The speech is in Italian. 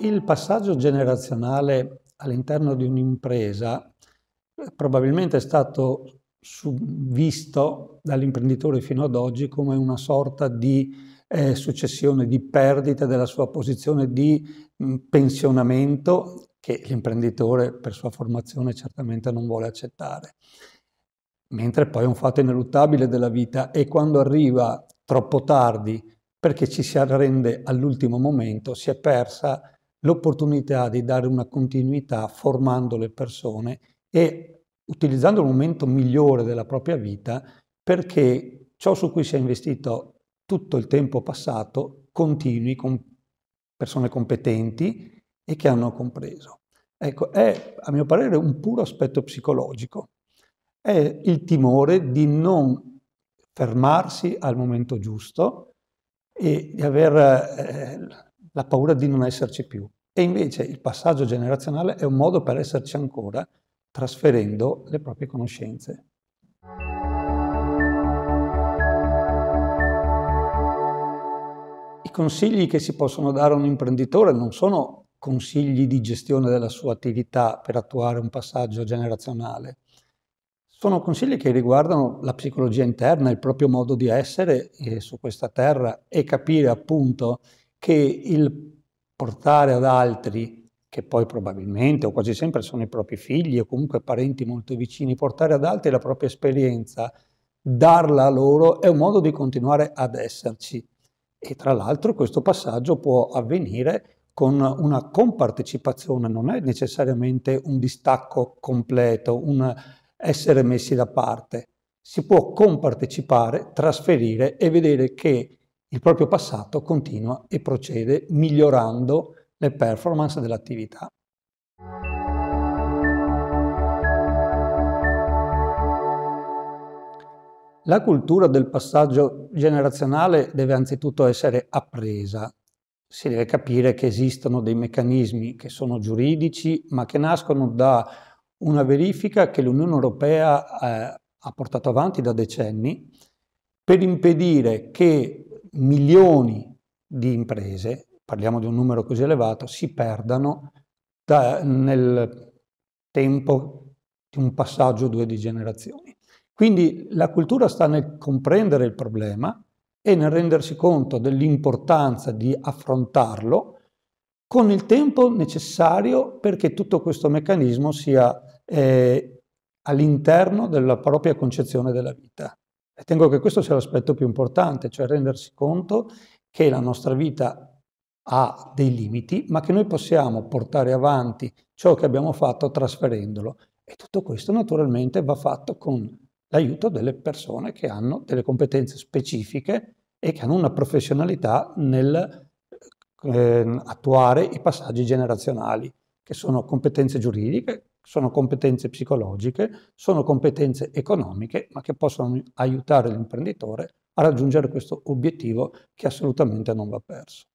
Il passaggio generazionale all'interno di un'impresa eh, probabilmente è stato visto dall'imprenditore fino ad oggi come una sorta di eh, successione, di perdita della sua posizione di mh, pensionamento che l'imprenditore per sua formazione certamente non vuole accettare. Mentre poi è un fatto ineluttabile della vita e quando arriva troppo tardi perché ci si arrende all'ultimo momento si è persa l'opportunità di dare una continuità formando le persone e utilizzando il momento migliore della propria vita perché ciò su cui si è investito tutto il tempo passato continui con persone competenti e che hanno compreso. Ecco, è a mio parere un puro aspetto psicologico, è il timore di non fermarsi al momento giusto e di aver eh, la paura di non esserci più. E invece il passaggio generazionale è un modo per esserci ancora, trasferendo le proprie conoscenze. I consigli che si possono dare a un imprenditore non sono consigli di gestione della sua attività per attuare un passaggio generazionale. Sono consigli che riguardano la psicologia interna, il proprio modo di essere eh, su questa terra e capire appunto che il portare ad altri, che poi probabilmente o quasi sempre sono i propri figli o comunque parenti molto vicini, portare ad altri la propria esperienza, darla a loro, è un modo di continuare ad esserci. E tra l'altro questo passaggio può avvenire con una compartecipazione, non è necessariamente un distacco completo, un essere messi da parte. Si può compartecipare, trasferire e vedere che il proprio passato continua e procede migliorando le performance dell'attività. La cultura del passaggio generazionale deve anzitutto essere appresa. Si deve capire che esistono dei meccanismi che sono giuridici, ma che nascono da una verifica che l'Unione Europea eh, ha portato avanti da decenni per impedire che milioni di imprese, parliamo di un numero così elevato, si perdano da, nel tempo di un passaggio o due di generazioni. Quindi la cultura sta nel comprendere il problema e nel rendersi conto dell'importanza di affrontarlo con il tempo necessario perché tutto questo meccanismo sia eh, all'interno della propria concezione della vita. Ritengo che questo sia l'aspetto più importante, cioè rendersi conto che la nostra vita ha dei limiti, ma che noi possiamo portare avanti ciò che abbiamo fatto trasferendolo. E tutto questo naturalmente va fatto con l'aiuto delle persone che hanno delle competenze specifiche e che hanno una professionalità nel eh, attuare i passaggi generazionali, che sono competenze giuridiche, sono competenze psicologiche, sono competenze economiche, ma che possono aiutare l'imprenditore a raggiungere questo obiettivo che assolutamente non va perso.